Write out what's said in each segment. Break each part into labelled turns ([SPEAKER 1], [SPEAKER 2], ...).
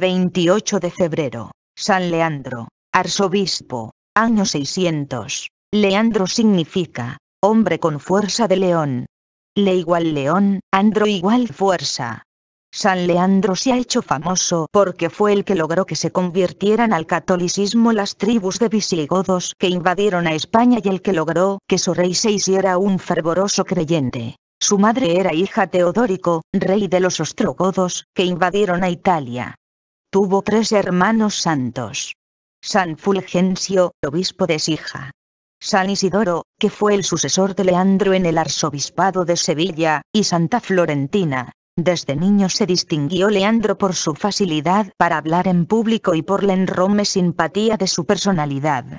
[SPEAKER 1] 28 de febrero, San Leandro, arzobispo, año 600. Leandro significa, hombre con fuerza de león. Le igual león, andro igual fuerza. San Leandro se ha hecho famoso porque fue el que logró que se convirtieran al catolicismo las tribus de visigodos que invadieron a España y el que logró que su rey se hiciera un fervoroso creyente. Su madre era hija Teodórico, rey de los ostrogodos, que invadieron a Italia. Tuvo tres hermanos santos. San Fulgencio, obispo de Sija. San Isidoro, que fue el sucesor de Leandro en el arzobispado de Sevilla, y Santa Florentina. Desde niño se distinguió Leandro por su facilidad para hablar en público y por la enrome simpatía de su personalidad.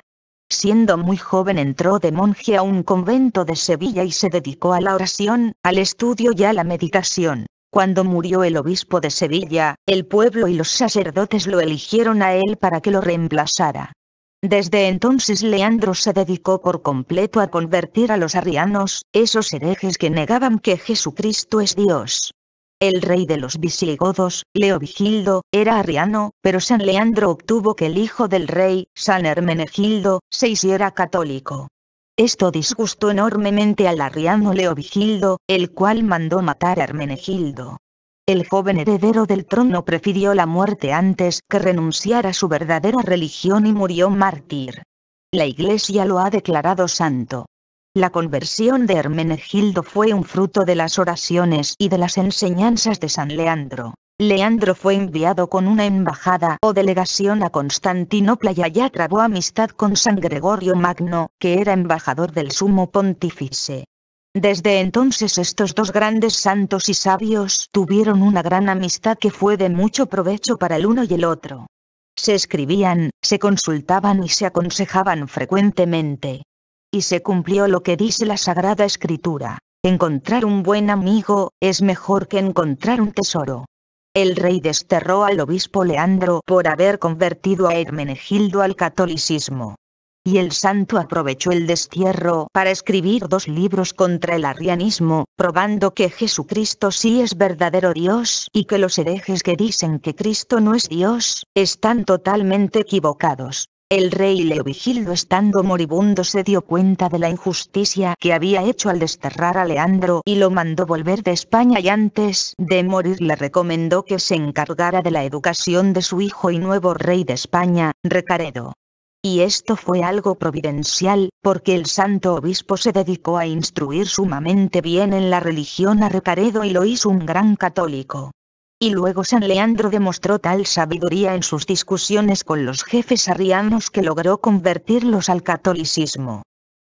[SPEAKER 1] Siendo muy joven entró de monje a un convento de Sevilla y se dedicó a la oración, al estudio y a la meditación. Cuando murió el obispo de Sevilla, el pueblo y los sacerdotes lo eligieron a él para que lo reemplazara. Desde entonces Leandro se dedicó por completo a convertir a los arrianos, esos herejes que negaban que Jesucristo es Dios. El rey de los visigodos, Leovigildo, era arriano, pero San Leandro obtuvo que el hijo del rey, San Hermenegildo, se hiciera católico. Esto disgustó enormemente al arriano Leovigildo, el cual mandó matar a Hermenegildo. El joven heredero del trono prefirió la muerte antes que renunciar a su verdadera religión y murió mártir. La iglesia lo ha declarado santo. La conversión de Hermenegildo fue un fruto de las oraciones y de las enseñanzas de San Leandro. Leandro fue enviado con una embajada o delegación a Constantinopla y allá trabó amistad con San Gregorio Magno, que era embajador del sumo pontífice. Desde entonces estos dos grandes santos y sabios tuvieron una gran amistad que fue de mucho provecho para el uno y el otro. Se escribían, se consultaban y se aconsejaban frecuentemente. Y se cumplió lo que dice la Sagrada Escritura. Encontrar un buen amigo es mejor que encontrar un tesoro el rey desterró al obispo Leandro por haber convertido a Hermenegildo al catolicismo. Y el santo aprovechó el destierro para escribir dos libros contra el arrianismo, probando que Jesucristo sí es verdadero Dios y que los herejes que dicen que Cristo no es Dios, están totalmente equivocados. El rey Leovigildo estando moribundo se dio cuenta de la injusticia que había hecho al desterrar a Leandro y lo mandó volver de España y antes de morir le recomendó que se encargara de la educación de su hijo y nuevo rey de España, Recaredo. Y esto fue algo providencial, porque el santo obispo se dedicó a instruir sumamente bien en la religión a Recaredo y lo hizo un gran católico y luego San Leandro demostró tal sabiduría en sus discusiones con los jefes arrianos que logró convertirlos al catolicismo.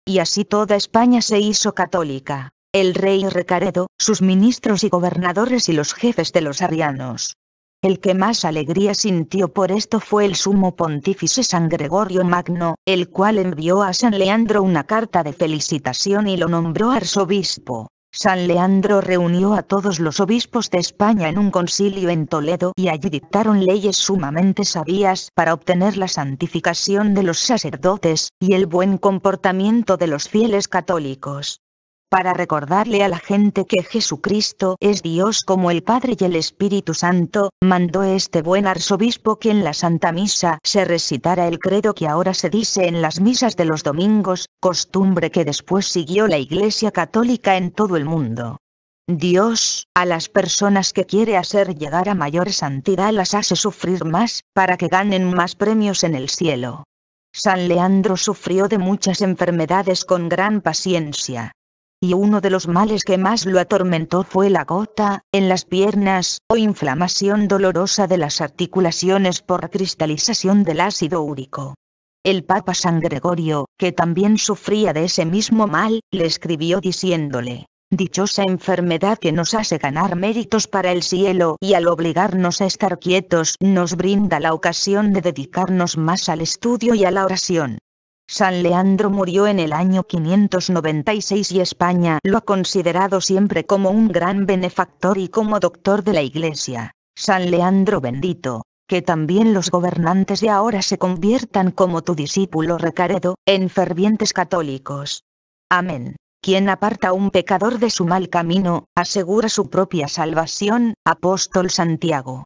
[SPEAKER 1] Y así toda España se hizo católica, el rey Recaredo, sus ministros y gobernadores y los jefes de los arrianos. El que más alegría sintió por esto fue el sumo pontífice San Gregorio Magno, el cual envió a San Leandro una carta de felicitación y lo nombró arzobispo. San Leandro reunió a todos los obispos de España en un concilio en Toledo y allí dictaron leyes sumamente sabias para obtener la santificación de los sacerdotes, y el buen comportamiento de los fieles católicos para recordarle a la gente que Jesucristo es Dios como el Padre y el Espíritu Santo, mandó este buen arzobispo que en la Santa Misa se recitara el credo que ahora se dice en las misas de los domingos, costumbre que después siguió la Iglesia Católica en todo el mundo. Dios, a las personas que quiere hacer llegar a mayor santidad las hace sufrir más, para que ganen más premios en el cielo. San Leandro sufrió de muchas enfermedades con gran paciencia y uno de los males que más lo atormentó fue la gota, en las piernas, o inflamación dolorosa de las articulaciones por cristalización del ácido úrico. El Papa San Gregorio, que también sufría de ese mismo mal, le escribió diciéndole, Dichosa enfermedad que nos hace ganar méritos para el cielo y al obligarnos a estar quietos nos brinda la ocasión de dedicarnos más al estudio y a la oración. San Leandro murió en el año 596 y España lo ha considerado siempre como un gran benefactor y como doctor de la Iglesia. San Leandro bendito, que también los gobernantes de ahora se conviertan como tu discípulo Recaredo, en fervientes católicos. Amén. Quien aparta a un pecador de su mal camino, asegura su propia salvación, apóstol Santiago.